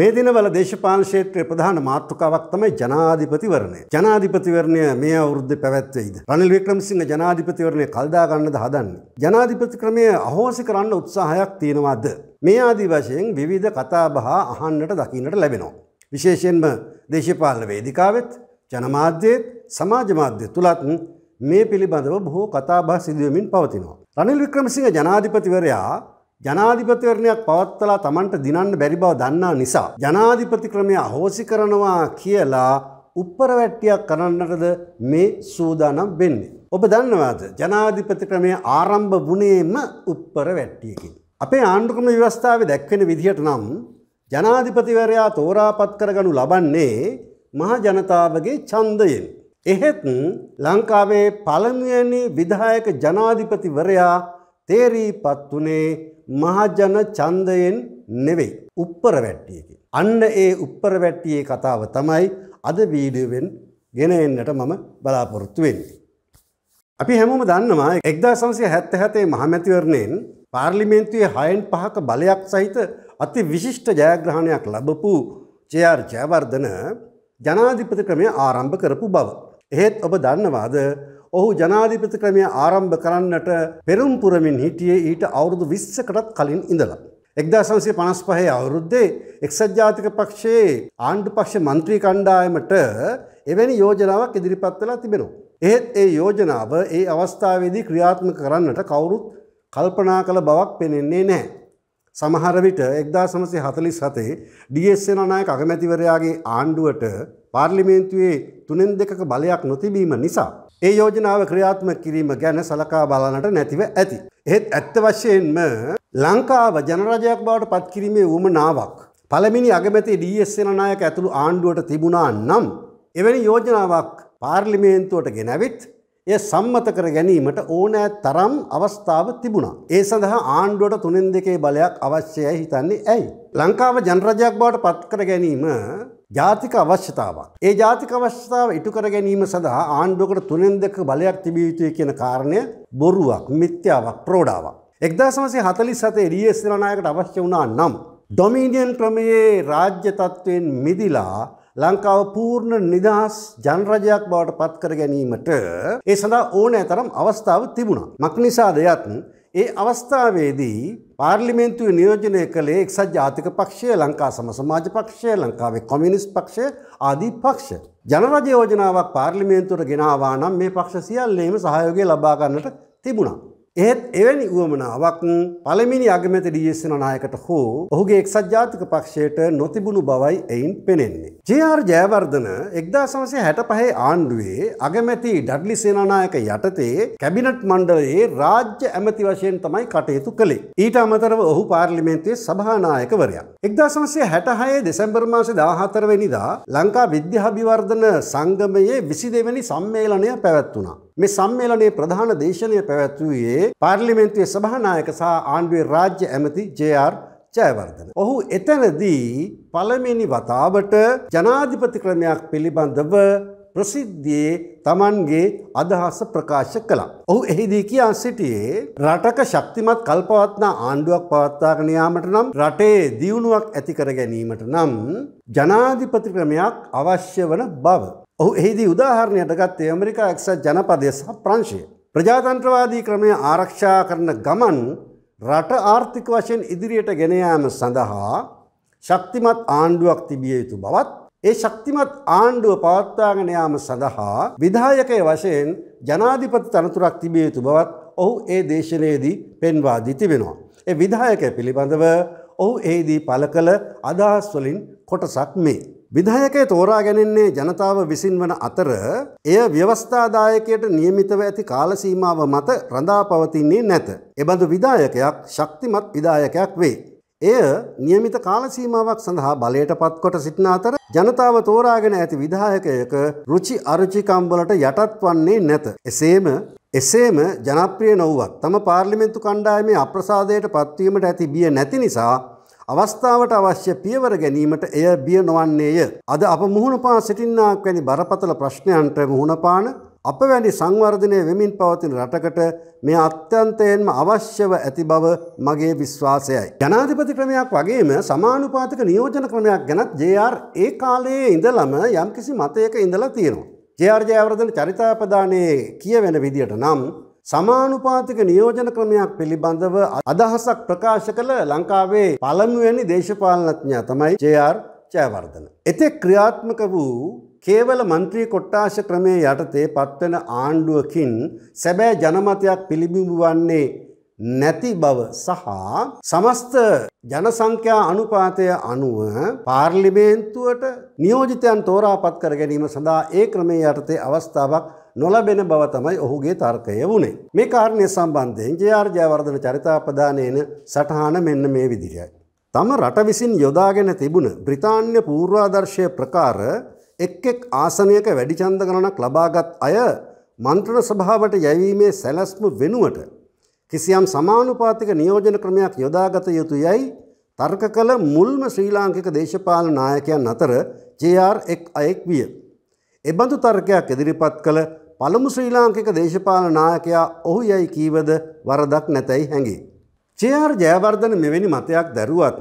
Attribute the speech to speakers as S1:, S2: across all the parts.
S1: මේ දිනවල දේශපාලන ක්ෂේත්‍රයේ ප්‍රධාන මාතෘකාවක් තමයි ජනාධිපතිවරණය. ජනාධිපතිවරණය මේ අවුරුද්දේ පැවැත්වෙයිද? රනිල් වික්‍රමසිංහ ජනාධිපතිවරණය කල්දා ගන්නද හදන්නේ? ජනාධිපති ක්‍රමය අහෝසි කරන්න උත්සාහයක් තියෙනවද? මේ ආදි වශයෙන් විවිධ කතාබහ අහන්නට දකින්නට ලැබෙනවා. විශේෂයෙන්ම දේශපාලන වේදිකාවෙත් ජනමාධ්‍යයේත් සමාජ මාධ්‍ය තුලත් මේ පිළිබඳව බොහෝ කතාබහ සිදුවමින් පවතිනවා. රනිල් වික්‍රමසිංහ ජනාධිපතිවරයා ජනාධිපතිවරණයක් පවත්වලා Tamanට දිනන්න බැරි බව දන්නා නිසා ජනාධිපති ක්‍රමය අහෝසි කරනවා කියලා උප්පරවැට්ටියක් කරන්නටද මේ සූදානම් වෙන්නේ. ඔබ දන්නවාද ජනාධිපති ක්‍රමය ආරම්භ වුණේම උප්පරවැට්ටියකින්. අපේ ආණ්ඩුක්‍රම ව්‍යවස්ථාවේ දැක්වෙන විදිහට නම් ජනාධිපතිවරයා තෝරාපත් කරගනු ලබන්නේ මහ ජනතාවගේ ඡන්දයෙන්. එහෙත් ලංකාවේ පළමුවැනි විධායක ජනාධිපතිවරයා තේරීපත් වනේ මහජන ඡන්දයෙන් නෙවෙයි උප්පර වැට්ටියකින්. අන්න ඒ උප්පර වැට්ටියේ කතාව තමයි අද වීඩියෝවෙන් ගෙන එන්නට මම බලාපොරොත්තු වෙන්නේ. අපි හැමෝම දන්නවා 1977 මහමැතිවරණයෙන් පාර්ලිමේන්තුවේ 6න් 5ක බලයක් සහිත අති විශිෂ්ට ජයග්‍රහණයක් ලැබපු ජේ.ආර්. ජයවර්ධන ජනාධිපති ක්‍රමය ආරම්භ කරපු බව. එහෙත් ඔබ දන්නවාද ඔහු ජනාධිපති ක්‍රමය ආරම්භ කරන්නට පෙරුම්පුරමින් හිටියේ ඊට අවුරුදු විශ්සකටත් කලින් ඉඳලා. එක්දාසන්සේ පනස් පහේ අවුරුද්දේ එක්සත් ජාතික පක්ෂයේ ආණ්ඩු පක්ෂ මන්ත්‍රී කණ්ඩායමට එවැනි යෝජනාවක් ඉදිරිපත් වෙලා තිබෙනවා. එහෙත් ඒ යෝජනාව ඒ අවස්ථාවේදී ක්‍රියාත්මක කරන්නට කවුරුත් කල්පනා කළ බවක් පෙනෙන්නේ නැහැ. සමහර විට 1947 DSN නායක අගමැතිවරයාගේ ආණ්ඩුවට පාර්ලිමේන්තුවේ තුනෙන් දෙකක බලයක් නොතිබීම නිසා ඒ යෝජනාව ක්‍රියාත්මක කිරීම ගැන සලකා බලන්නට නැතිව ඇති. එහෙත් ඇත්ත වශයෙන්ම ලංකාව ජනරජයක් බවට පත්කිරීමේ වුමනාවක් පළමිනි අගමැති DSN නායක ඇතුළු ආණ්ඩුවට තිබුණා නම් එවැනි යෝජනාවක් පාර්ලිමේන්තුවට ගෙනවිත් එය සම්මත කර ගැනීමට ඕනෑ තරම් අවස්ථාව තිබුණා. ඒ සඳහා ආණ්ඩුවට තුනෙන් දෙකේ බලයක් අවශ්‍යයයි හිතන්නේ ඇයි. ලංකාව ජනරජයක් බවට පත්කර ගැනීම ජාතික අවශ්‍යතාවක්. ඒ ජාතික අවශ්‍යතාව ඉටු කර ගැනීම සඳහා ආණ්ඩුවකට තුනෙන් දෙක බලයක් තිබිය යුතුය කියන කාරණය බොරුවක් මිත්‍යාවක් ප්‍රෝඩාවක්. එක්දාසමසේ හතලි සතේ රියස් නිලනායකට අවශ්‍ය වුණා නම්. ඩොමීනියන් ක්‍රමයේ රාජ්‍ය තත්ත්වයෙන් මිදිලා ලංකාව පූර්ණ නිදහස් ජනරජයක් බවට පත්කර ගැනීමට ඒ සඳහා ඕනෑ තරම් අවස්ථාව තිබුණා. මක්නිසා දෙයත් ඒ අවස්ථාවේදී පාර්ලිමේන්තුවේ නියෝජනය කළේ එක්සත් ජාතික පක්ෂය ලංකා සම සමාජ පක්ෂය ලංකාවේ කොමියුනිස් පක්ෂය ආදී පක්ෂ. ජනරජ යෝජනාවක් පාර්ලිමේන්තුවට ගෙනාවා නම් මේ පක්ෂ සියල්ලේම සහයෝගය ලබා ගන්නට තිබුණා. එහෙත් එවැනි වුවමනාවක් පළමිනි අගමැත ඩීස්සින නායකට හෝ ඔහුගේ එක්සත් ජාතික පක්ෂයට නොතිබුණු බවයි එයින් පෙනෙන්නේ. ජR ජයවර්ධන එක්දා සමසය හැට පහේ ආණ්ඩුවේ අගමැති ඩඩ්ලි සේනානායක යටතේ කැබිනට් මණ්ඩලයේ රාජ්‍ය ඇමති වශයෙන් තමයි කටයුතු කළේ. ඊට අමතරව ඔහු පාර්ලිමේන්තුවේ සභානායකවරයා. එක්දා සමසය හැටහයේ දෙසැම්බර් මාසේ දාහතරවෙනිදා ලංකා විද්‍යාභිවර්ධන සංගමයේ විසි දෙවැනි සම්මේලනය පැවැත්වුණා. මේ සම්මේලනයේ ප්‍රධාන දේශනය පැවැත්වුවේ පාර්ලිමේන්තුවේ සභානායක සහ ආණ්ඩුවේ රාජ්‍ය ඇමති ජේ.ආර්. ජයවර්ධන. ඔහු එතනදී පළමිනි වතාවට ජනාධිපති ක්‍රමයක් පිළිබඳව ප්‍රසිද්ධියේ තමන්ගේ අදහස ප්‍රකාශ කළා. ඔහු එහිදී කියා සිටියේ රටක ශක්තිමත් කල්පවත්නා ආණ්ඩුවක් පවත්වාගෙන යාමට නම් රටේ දියුණුවක් ඇති කර ගැනීමට නම් ජනාධිපති ක්‍රමයක් අවශ්‍ය වන බව. ඔහු එහිදී උදාහරණයට ගත්තේ ඇමරිකා එක්සත් ජනපදය සහ ප්‍රංශය. ප්‍රජාතන්ත්‍රවාදී ක්‍රමය ආරක්ෂා කරන ගමන් රට ආර්ථික වශයෙන් ඉදිරියට ගෙන යාම සඳහා ශක්තිමත් ආණ්ඩුවක් තිබිය යුතු බවත් ඒ ශක්තිමත් ආණ්ඩුව පවත්වාගෙන යාම සඳහා විධායකය වශයෙන් ජනාධිපති තනතුරක් තිබිය යුතු බවත් ඔහු ඒ දේශනයේදී පෙන්වා දී තිබෙනවා. ඒ විධායකය පිළිබඳව ඔහු එහිදී පළ කළ අදහස්වලින් කොටසක් මේ. විධායකය තෝරා ගැනෙන්නේ ජනතාව විසින් වන අතර එය ව්‍යවස්ථාදායකයට නියමිතව ඇති කාලසීමාව මත රඳා පවතින්නේ නැත. එබඳු විධායකයක් ශක්තිමත් විධායකයක් වේ. එය නියමිත කාලසීමාවක් සඳහා බලයට පත්කොට සිටින අතර ජනතාව තෝරාගෙන ඇති විධායකයක රුචි අරුචිකම්වලට යටත් වන්නේ නැත. එසේම එසේම ජනප්‍රිය නොවුවත් තම පාර්ලිමෙන්තු කණ්ඩායමේ අප්‍රසාදයට පත්වීමට ඇති බිය නැති නිසා අවස්ථාවට අවශ්‍ය පියවර ගැනීමට එය බිය නොවන්නේය. අද අප මුහුණ පා සිටින්නාක් වැනි බරපතල ප්‍රශ්නයන්ට මුහුණපාන අප වැනි සංවර්ධනය වෙමින් පවතින රටකට මේ අත්‍යන්තයෙන්ම අවශ්‍යව ඇති බව මගේ විශ්වාසයයි. ජනාධිපති ක්‍රමයක් වගේම සමානුපාතික නියෝජන ක්‍රමයක් ගැනත් ජR ඒ කාලයේ ඉඳලම යම්කිසි මතයක ඉඳලා තියෙනවා. ජර්ජයවරදන චරිතාපදානයේ කියවෙන විදියට නම් සමානුපාතික නියෝජන ක්‍රමයක් පිළිබඳව අදහසක් ප්‍රකාශ කළ ලංකාවේ පළමුවැනි දේශපාලනඥයා තමයි ජයාර් ජයවර්ධන. එතෙක් ක්‍රියාත්මක වූ කේවල මන්ත්‍රී කොට්ටාශ ක්‍රමය යටතේ පත්වන ආණ්ඩුවකින් සැබෑ ජනමතයක් පිළිබිඹු වන්නේ නැති බව සහ සමස්ත ජනසංඛ්‍යා අනුපාතය අනුව පාර්ලිමේන්තුවට නියෝජිතයන් තෝරාපත් කර ගැනීම සඳහා ඒ ක්‍රමය යටතේ අවස්ථාවක් නොලබෙන බව තමයි ඔහුගේ තර්කය වුණේ. මේ කාරණය සම්බන්ධයෙන් ජයාර් ජයවර්ධන චරිතාපදානයන සටහන මෙන්න මේ විදිරයි. තම රට විසින් යොදාගෙන තිබුණ බ්‍රිතාන්‍ය පූර්වාදර්ශය ප්‍රකාර එක් එක් ආසනයක වැඩිචන්ද ගණනක් ලබාගත් අය මන්ත්‍ර සභාවට යැවීමේ සැලැස්ම වෙනුවට කිසියම් සමානුපාතික නියෝජන ක්‍රමයක් යොදාගත යුතු යැයි තර්ක කළ මුල්ම ශ්‍රී ලාංකික දේශපාලන නායකයන් අතර ජයාර් එක් අයෙක් විය. එබඳු තර්කයක් ඉදිරිපත් කළ පළමු ශ්‍රී ලාංකික දේශපාලන නායකයා ඔහු යැයි කීවද වරදක් නැතැයි හැඟේ. චේආර් ජයවර්ධන මෙවැනි මතයක් දැරුවත්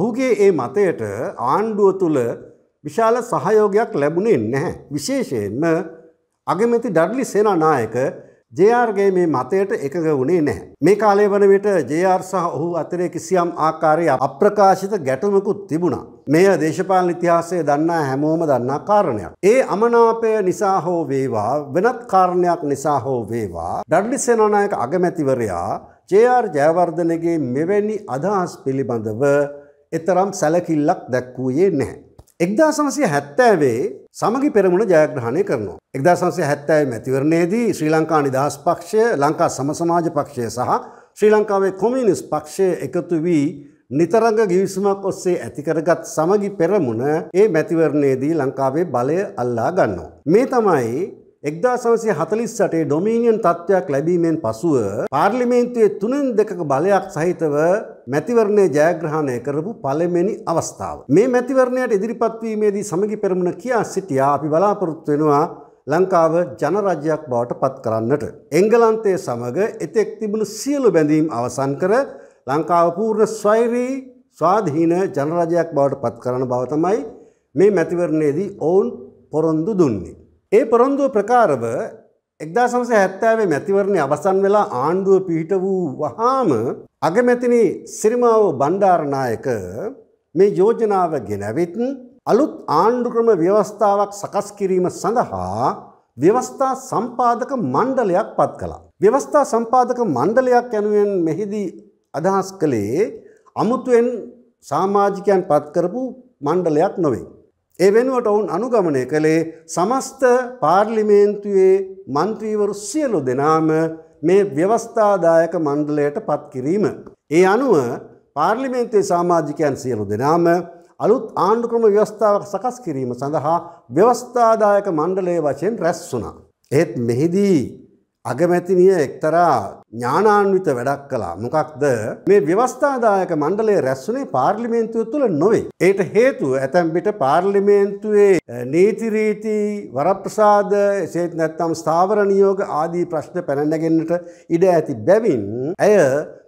S1: ඔහුගේ ඒ මතයට ආණ්ඩුව තුළ විශාල සහයෝගයක් ලැබුණේ නැහැ. විශේෂයෙන්ම අගමැති ඩඩ්ලි සේනානායක ජයාර්ගේ මේ මතයට එකඟ වුණේ නැහැ. මේ කාලේ වන විට ජයාර් සහ ඔහු අතරේ කිසියම් ආකාරය අප්‍රකාශිත ගැටමකුත් තිබුණා. මෙය දේශපාලන ඉතිහාසය දන්නා හැමෝම දන්නා කාරණයක්. ඒ අමනාපය නිසා හෝ වේවා වෙනත් කාරණයක් නිසා හෝ වේවා ඩඩ්ලි සේනානායක අගමැතිවරයා ජයාර් ජයවර්ධනගේ මෙවැනි අදහස් පිළිබඳව එතරම් සැලකිල්ලක් දැක්වූයේ නැහැ. එක්දාසමසය හැත්තෑවේ සමගි පෙරමුණ ජයග්‍රහණය කරනවා. එක්දසන්සේ හැත්තෑයි මැතිවරණයේදී ශ්‍රී ලංකා නිදහස් පක්ෂය ලංකා සමසමාජ පක්ෂය සහ ශ්‍රී ලංකාවේ කොමිනිස් පක්ෂය එකතු වී නිතරග ගිවිසුමක් ඔස්සේ ඇතිකරගත් සමගි පෙරමුණ ඒ මැතිවරණයේදී ලංකාවේ බලය අල්ලා ගන්නවා. මේ තමයි එක්දාසමසය හතලිස්සටේ ඩොමීනියන් තත්ත්වයක් ලැබීමෙන් පසුව පාර්ලිමේන්තුවේ තුනෙන් දෙකක බලයක් සහිතව මැතිවරණය ජයග්‍රහණය කරපු පළමෙනි අවස්ථාව. මේ මැතිවරණයට ඉදිරිපත්වීමේදී සමගි පෙරමුණ කියා සිටියා අපි බලාපොරොත්තු වෙනවා ලංකාව ජනරජයක් බවට පත් කරන්නට. එංගලන්තය සමඟ එතෙක් තිබුණු සියලු බැඳීම් අවසන් කර ලංකාව පූර්ණ ස්වෛරී ස්වාධීන ජනරජයක් බවට පත් කරන බව තමයි මේ මැතිවරණයේදී ඔවුන් පොරොන්දු දුන්නේ. ඒ පොරොන්දුව ප්‍රකාරව එක්දාසමස හැත්තාවේ මැතිවරණය අවසන් වෙලා ආණ්ඩුව පිහිට වූ වහාම අගමැතිනි සිරිමාව බණ්ඩාරනායක මේ යෝජනාව ගෙනැවිත් අලුත් ආණ්ඩුක්‍රම ව්‍යවස්ථාවක් සකස් කිරීම සඳහා ව්‍යවස්ථා සම්පාදක මණ්ඩලයක් පත් කළා. ව්‍යවස්ථා සම්පාදක මණ්ඩලයක් යනුවෙන් මෙහිදී අදහස් කළේ අමුතුවෙන් සාමාජිකයන් පත්කරපු මණ්ඩලයක් නොවේ. ඒ වෙනුවට ඔවුන් අනුගමනය කළේ සමස්ත පාර්ලිමේන්තුවේ මන්ත්‍රීවරු සියලු දෙනාම මේ ව්‍යවස්ථාදායක මණ්ඩලයට පත්කිරීම. ඒ අනුව පාර්ලිමේන්තේ සාමාජිකයන් සියලු දෙනාම අලුත් ආණ්ඩුක්‍රම ව්‍යවස්ථාවක් සකස් කිරීම සඳහා ව්‍යවස්ථාදායක මණ්ඩලය වශයෙන් රැස් වුණා. එහෙත් මෙහිදී අගමැතිනිය එක්තරා ඥානාන්විත වැඩක් කලා මොකක්ද මේ ව්‍යවස්ථාදායක මණ්ඩලේ රැස්වනේ පාර්ලිමේන්තුව තුළ නොවේ. ඒට හේතුව ඇතැම්බිට පාර්ලිමේන්තුවේ නීතිරීතිී වරප්‍රසාද එසේත් නැත්තම් ස්ථාවර නියෝග ආදී ප්‍රශ්න පැනැගන්නට ඉඩ ඇති බැවින් ඇය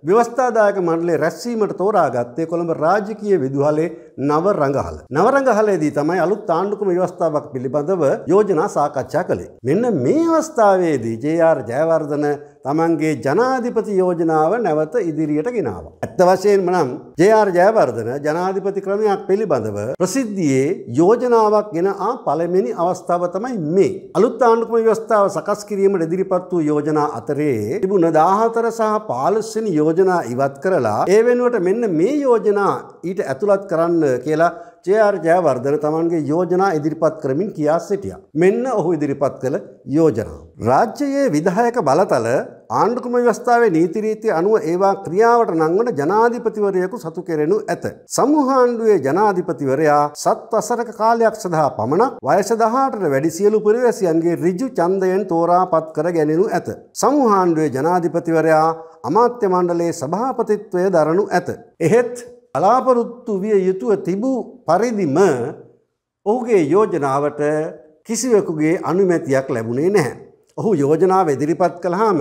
S1: ව්‍යවස්ථාදායක මණ්ඩලේ රැස්වීමට තෝරාගත්තේ කොළඹ රාජකීය විදුහලේ නව රඟහල. නව රඟහලේදී තමයි අලුත් ආණ්ඩුක්‍රම ව්‍යවස්ථාවක් පිළිබඳව යෝජනා සාකච්ඡා කළේ. මෙන්න මේ අවස්ථාවේදී ජේ.ආර් ජයවර්ධන තමන්ගේ ජනාධිපති යෝජනාව නැවත ඉදිරියට ගෙනාව. ඇත්ත වශයෙන්ම නම් ජයාර් ජයවර්ධන ජනාධිපති ක්‍රමයක් පිළිබඳව ප්‍රසිද්ධියේ යෝජනාවක් ගෙන ආ පළමෙනි අවස්ථාව තමයි මේ. අලුත් ආණ්ඩුක්‍රම ව්‍යවස්ථාව සකස් කිරීමට ඉදිරිපත් වූ යෝජනා අතරේ තිබුණ 14 සහ 15 වෙනි යෝජනා ඉවත් කරලා ඒ වෙනුවට මෙන්න මේ යෝජනා ඊට ඇතුළත් කරන්න කියලා චේආර්ජය වර්ධන තමන්ගේ යෝජනා ඉදිරිපත් කරමින් කියා සිටියා. මෙන්න ඔහු ඉදිරිපත් කළ යෝජනාව. රාජ්‍යයේ විධායක බලතල ආණ්ඩුකම ව්‍යවස්ථාවේ නීතිරීති අනුව ඒවා ක්‍රියාවට නංවන ජනාධිපතිවරයෙකු සතු කෙරෙනු ඇත. සමූහාණ්ඩුවේ ජනාධිපතිවරයා සත් අසරක කාලයක් සඳහා පමණක් වයස දහටට වැඩි සියලු පුරවැසියන්ගේ රිජු චන්දයෙන් තෝරා පත් කර ගැනෙනු ඇත. සමූහාණ්ඩුවේ ජනාධිපතිවරයා අමාත්‍ය මණ්ඩලයේ සභාපතිත්වය දරනු ඇත. එහෙත් බලාපොරොත්තු විය යුතුව තිබූ පරිදිම ඔහුගේ යෝජනාවට කිසිවකුගේ අනුමැතියක් ලැබුණේ නැහැ. ඔහු යෝජනාව ඉදිරිපත් කළාම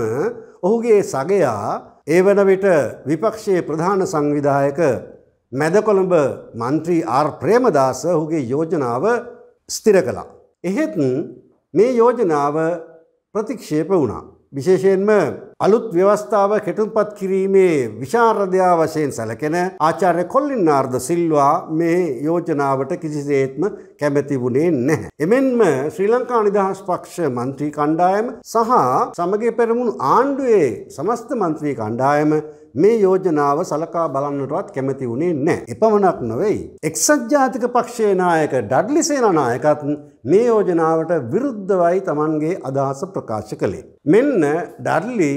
S1: ඔහුගේ සගයා ඒ වන විට විපක්ෂයේ ප්‍රධාන සංවිධායක මැදකොළඹ මන්ත්‍රී ආර් ප්‍රේමදාස ඔහුගේ යෝජනාව ස්ථිර කළා. එහෙත් මේ යෝජනාව ප්‍රතික්ෂේප වුණා. විශේෂයෙන්ම අලුත් ව්‍යවස්ථාව කෙටුම්පත් කිරීමේ විශාරදයා වශයෙන් සැලකෙන ආචාර්ය කොල්ලින්නාර්ද සිල්වා මේ යෝජනාවට කිසිසේත්ම කැමැති වුණේ නැහැ. එමෙන්ම ශ්‍රී ලංකා නිදහස් පක්ෂ මන්ත්‍රී කණ්ඩායම සහ සමග පෙරමුණු ආණ්ඩුවේ සමස්ත මන්ත්‍රී කණ්ඩායම මේ යෝජනාව සලකා බලන්නටවත් කැමති වුණේ නැහැ. එපමණක් නොවෙයි. එක්සත් ජාතික පක්ෂයේ නායක ඩඩ්ලි සේනානායකත් මේ යෝජනාවට විරුද්ධවයි Tamanගේ අදහස ප්‍රකාශ කළේ. මෙන්න ඩඩ්ලි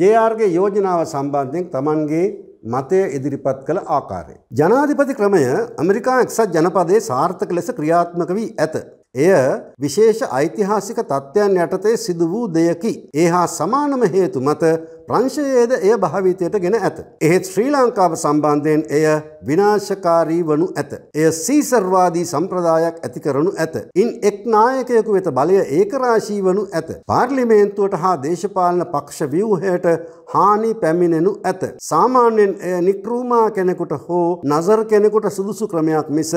S1: ජයාර්ගේ යෝජනාව සම්බන්ධයෙන් තමන්ගේ මතය ඉදිරිපත් කළ ආකාරය. ජනාධිපති ක්‍රමය ඇමරිකා එක්සත් ජනපදයේ සාර්ථක ලෙස ක්‍රියාත්මක වී ඇත. එය විශේෂ ඓතිහාසික තත්ත්වයන් යටතේ සිදු වූ දෙයකි. ඒ හා සමානම හේතු මත ප්‍රංශයේද එය භාවිතයට ගෙන ඇත. එහෙත් ශ්‍රී ලංකාව සම්බන්ධයෙන් එය විනාශකාරී වනු ඇත. එය සීසර්වාදී සම්ප්‍රදායක් ඇති කරනු ඇත. ඉන් එක් නායකයෙකු වෙත බලය ඒකරාශී වනු ඇත. පාර්ලිමේන්තුවට හා දේශපාලන පක්ෂ ව්‍යවහයට හානි පැමිණෙනු ඇත. සාමාන්‍යයෙන් එය නික්‍රූමා කෙනෙකුට හෝ නසර් කෙනෙකුට සුදුසු ක්‍රමයක් මිස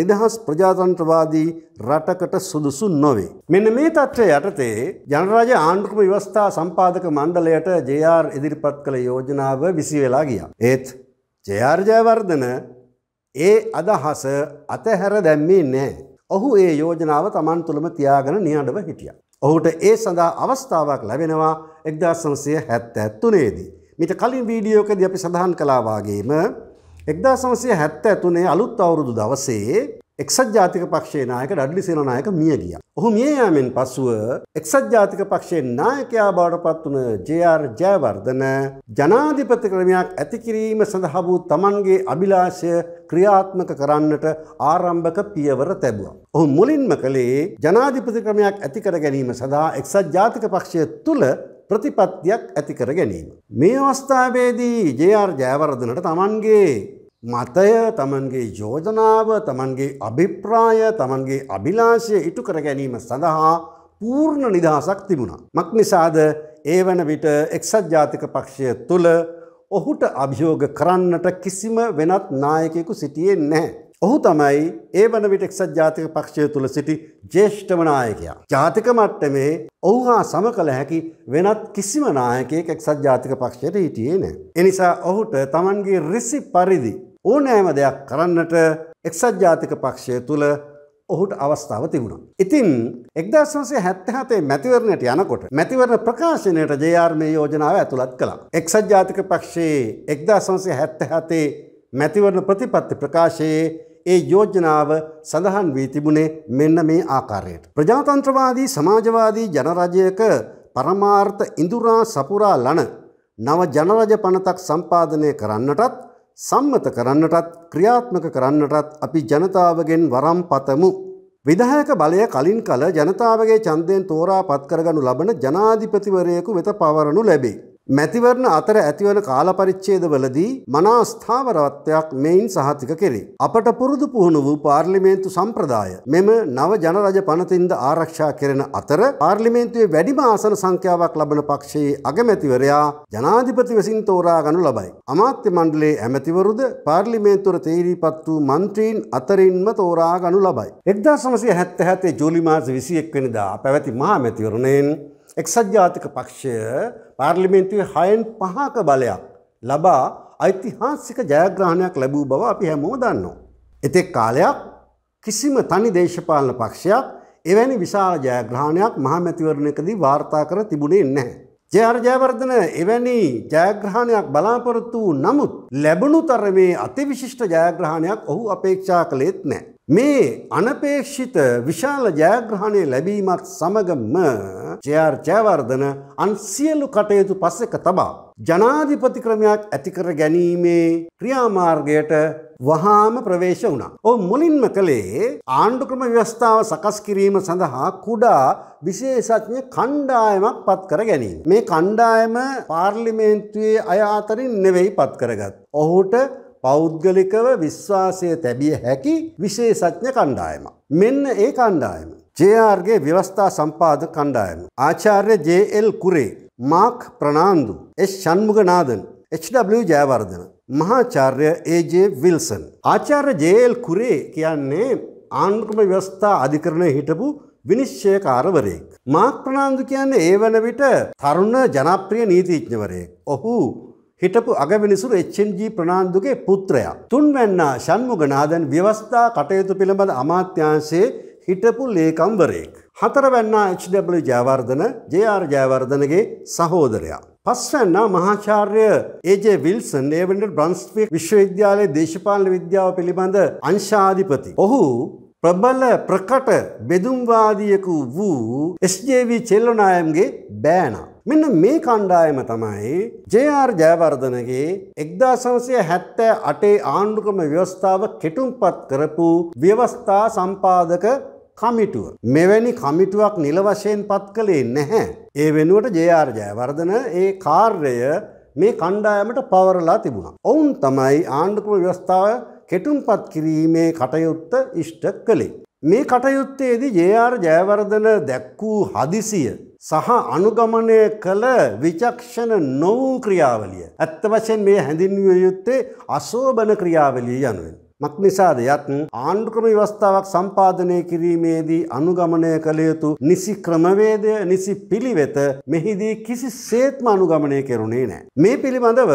S1: නිදහස් ප්‍රජාතන්ත්‍රවාදී රටකට සුදුසු නොවේ. මෙන්න මේ තත්ත්වය යටතේ ජනරජ ආණ්ඩුක්‍රම ව්‍යවස්ථා සම්පාදක මණ්ඩලයට ජයා ජයාර් ඉදිරිපත් කළ යෝජනාව විසි වෙලා ගියා. ඒත් ජයාර්ජයවර්ධන ඒ අදහස අතහැර දැම්මේ නෑ. ඔහු ඒ යෝජනාව තමන් තුළම තියාගෙන නියඩව හිටිය. ඔහුට ඒ සඳහා අවස්ථාවක් ලැබෙනවා එක්දාසන්සය හැත්ත ඇත්තුනේදී. මිට කලින් වීඩියෝකද අපි සඳහන් කලාවාගේම එක්දාසන්සය හැත්ත ඇතුනේ අලුත් අවුරුදු දවසේ එක්සත් ජාතික පක්ෂේ නායක ඩඩ්ලි සේනනායක මිය ගියා. ඔහු මිය යාමෙන් පසුව එක්සත් ජාතික පක්ෂයේ නායකයා බවට පත් වුණ ජේ.ආර්. ජයවර්ධන ජනාධිපති ක්‍රමයක් ඇති කිරීම සඳහා වූ තමන්ගේ අභිලාෂය ක්‍රියාත්මක කරන්නට ආරම්භක පියවර තැබුවා. ඔහු මුලින්ම කළේ ජනාධිපති ක්‍රමයක් ඇති කර ගැනීම සඳහා එක්සත් ජාතික පක්ෂය තුළ ප්‍රතිපත්තියක් ඇති කර ගැනීම. මේ අවස්ථාවේදී ජේ.ආර්. ජයවර්ධනට තමන්ගේ මතය තමන්ගේ යෝජනාව තමන්ගේ අභිප්‍රාය තමන්ගේ අභිලාශය ඉටු කර ගැනීම සඳහා පූර්ණ නිදහසක් තිබුණා. මක් නිසාද ඒ වන විට එක්සත් ජාතික පක්ෂය තුළ ඔහුට අභියෝග කරන්නට කිසිම වෙනත් නායකෙකු සිටියේ නැහැ. ඔහු තමයි ඒ වන විට එක්සත් ජාතික පක්ෂය තුළ සිටි ජේෂ්ඨම නායකයා. ජාතික මට්ටමේ ඔහු හා සම කළ හැකි වෙනත් කිසිම නායකයෙක් එක්සත් ජාතික පක්ෂයට හිටියේ නෑ. එනිසා ඔහුට තමන්ගේ රිසි පරිදි ඕනෑම දෙයක් කරන්නට එක්සත් ජාතික පක්ෂය තුළ ඔහුට අවස්ථාව තිබුණා. ඉතින් එක්දශන්සේ හැත්තහතේ මැතිවරණයට යනකොට මැතිවරණ ප්‍රකාශනයට ජයාර් මේ යෝජනාව ඇතුළත් කළා. එක්සත් ජාතික පක්ෂයේ එක්දාසන්සේ හැත්තහතේ මැතිවරණ ප්‍රතිපත්ති ප්‍රකාශයේ ඒ යෝජනාව සඳහන් වී තිබුණේ මෙන්න මේ ආකාරයට. ප්‍රජාතන්ත්‍රවාදී සමාජවාදී ජනරජයක පරමාර්ථ ඉඳුරා සපුරා ලන නව ජනරජ පනතක් සම්පාදනය කරන්නටත් සම්මත කරන්නටත් ක්‍රියාත්මක කරන්නටත් අපි ජනතාවගෙන් වරම් පතමු. විදායක බලය කලින් කල ජනතාවගේ චන්දයෙන් තෝරා පත්කරගනු ලබන ජනාධිපතිවරයෙකු වෙත පවරනු ලැබේ. මැතිවරණ අතර ඇතිවන කාලපරිච්ඡේදවලදී මනා ස්ථාවරත්වයක් මෙයින් සහතික කෙරේ. අපට පුරුදු පුහුණු වූ පාර්ලිමේන්තු සම්ප්‍රදාය මෙම නව ජනරජ පනතින්ද ආරක්ෂා කෙරෙන අතර පාර්ලිමේන්තුවේ වැඩිම ආසන සංඛ්‍යාවක් ලබන පක්ෂයේ අගමැතිවරයා ජනාධිපති විසින් තෝරා ගනු ලබයි. අමාත්‍ය මණ්ඩලයේ ඇමතිවරුද පාර්ලිමේන්තුවර තේරීපත් වූ මන්ත්‍රීන් අතරින්ම තෝරා ගනු ලබයි. 1977 ජූලි මාස 21 වෙනිදා පැවති මහා මැතිවරණයෙන් එක්සත් ජාතික පක්ෂය පාර්ලිමේන්තුවේ හයෙන් පහක බලයක් ලබා ඓතිහාසික ජයග්‍රහණයක් ලැබූ බව අපි හැමෝම දන්නවා. එතෙක් කාලයක් කිසිම තනි දේශපාලන පක්ෂයක් එවැනි විශාල ජයග්‍රහණයක් මහමැතිවරණයකදී වාර්තා කර තිබුණේ නැහැ. ජයාර් ජයවර්ධන එවැනි ජයග්‍රහණයක් බලාපොරොත්තු වූ නමුත් ලැබුණු තරමේ අතිවිශිෂ්ට ජයග්‍රහණයක් ඔහු අපේක්ෂා කළේත් නැහැ. මේ අනපේක්ෂිත විශාල ජයග්‍රහණය ලැබීමත් සමගම ජයාර් ජයවර්ධන අන් සියලු කටයුතු පස්සෙක තබා ජනාධිපති ක්‍රමයක් ඇතිකර ගැනීමේ ක්‍රියාමාර්ගයට වහාම ප්‍රවේශ වුණා. ඔහු මුලින්ම කළේ ආණ්ඩු ක්‍රම ව්‍යවස්ථාව සකස් කිරීම සඳහා කුඩා විශේෂඥ කණ්ඩායමක් පත් කර ගැනීම. මේ කණ්ඩායම පාර්ලිමේන්තුවේ අය අතරින් නෙවෙයි පත් කරගත්. ඔහුට පෞද්ගලිකව විශ්වාසය තැබිය හැකි විශේෂඥ කණ්ඩායම. මෙන්න ඒ කණ්ඩායම. ජයාර්ගේ ව්‍යවස්ථා සම්පාද කණ්ඩායම. ආචාර්ය ජL කුරේ, මාක් ප්‍රනාන්දු, එස් ෂන්මුගනාදන්, HW ජයවර්ධන, මහාචාර්ය AJ විල්සන්. ආචාර්ය JL කුරේ කියන්නේ ආණ්ඩුක්‍රම ව්‍යවස්ථා අධිකරණය හිටපු විනිශ්චයකාරවරයෙක්. මාක් ප්‍රනාන්දු කියන්නේ ඒ වන විට තරුණ ජනප්‍රිය නීතිඥවරයෙක්. ඔහු හිටපු අගවිනිසුරු එච්චන්ජී ප්‍රනාන්දුගේ පුත්‍රයා. තුන්වැන්නා ශන්මුගනාදන් ව්‍යවස්ථා කටයුතු පිළබඳ අමාත්‍යංශයේ හිටපු ලේකම්වරයෙක්. හතරවැන්නා HW ජයවර්ධන ජR ජයවර්ධනගේ සහෝදරයා. පස්වැන්නා මහාචාර්ය ඒජේ විල්සන් ඒවඩ බ්‍රන්ස්පික් විශ්වවිද්‍යාලයේ දේශපාලන විද්‍යාව පිළිබඳ අංශාධිපති. ඔහු ප්‍රබල ප්‍රකට බෙදුම්වාදියකු වූ SJV චෙල්ලනායම්ගේ බෑනා. මෙන්න මේ කණ්ඩායම තමයි ජR ජයවර්ධනගේ එක්දා සංසය හැත්තෑ අටේ ආණ්ඩුකම ව්‍යවස්ථාව කෙටුම්පත් කරපු ව්‍යවස්ථා සම්පාදක කමිටුව. මෙවැනි කමිටුවක් නිල වශයෙන් පත් කළේ නැහැ. ඒ වෙනුවට ජR ජයවර්ධන ඒ කාර්යය මේ කණ්ඩායමට පවරලා තිබුණා. ඔවුන් තමයි ආණ්ඩුකම ව්‍යවස්ථාව කෙටුම්පත් කිරීමේ කටයුත්ත ඉෂ්ට කළේ. මේ කටයුත්තේදී ජR ජයවර්ධන දැක්වූ හදිසිය සහ අනුගමනය කළ විචක්ෂණ නොවූ ක්‍රියාවලිය. ඇත්ත වශයෙන් මේ හැඳින්විය යුත්තේ අශෝභන ක්‍රියාවලිය යනුවෙන්. මක් නිසාද යත් ආණ්ඩුක්‍රම ව්‍යවස්ථාවක් සම්පාදනය කිරීමේදී අනුගමනය කළ යුතු නිසි ක්‍රමවේදය නිසි පිළිවෙත මෙහිදී කිසි සේත්ම අනුගමනය කෙරුණේ නෑ. මේ පිළිබඳව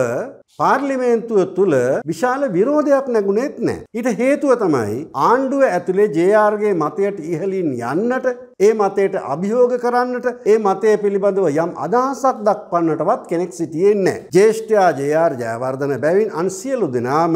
S1: පාර්ලිමේන්තුව තුළ විශාල විරෝධයක් නැගුණෙත් නෑ. ඊට හේතුව තමයි ආණ්ඩුව ඇතුළේ ජයාර්ගේ මතයට ඉහලින් යන්නට ඒ මතයට අභියෝග කරන්නට ඒ මතය පිළිබඳව යම් අදහසක් දක්වන්නටවත් කෙනෙක් සිටියෙන්නේ. ජේෂ්ඨයා ජයාර් ජයවර්ධන බැවින් අන්සියලු දෙනාම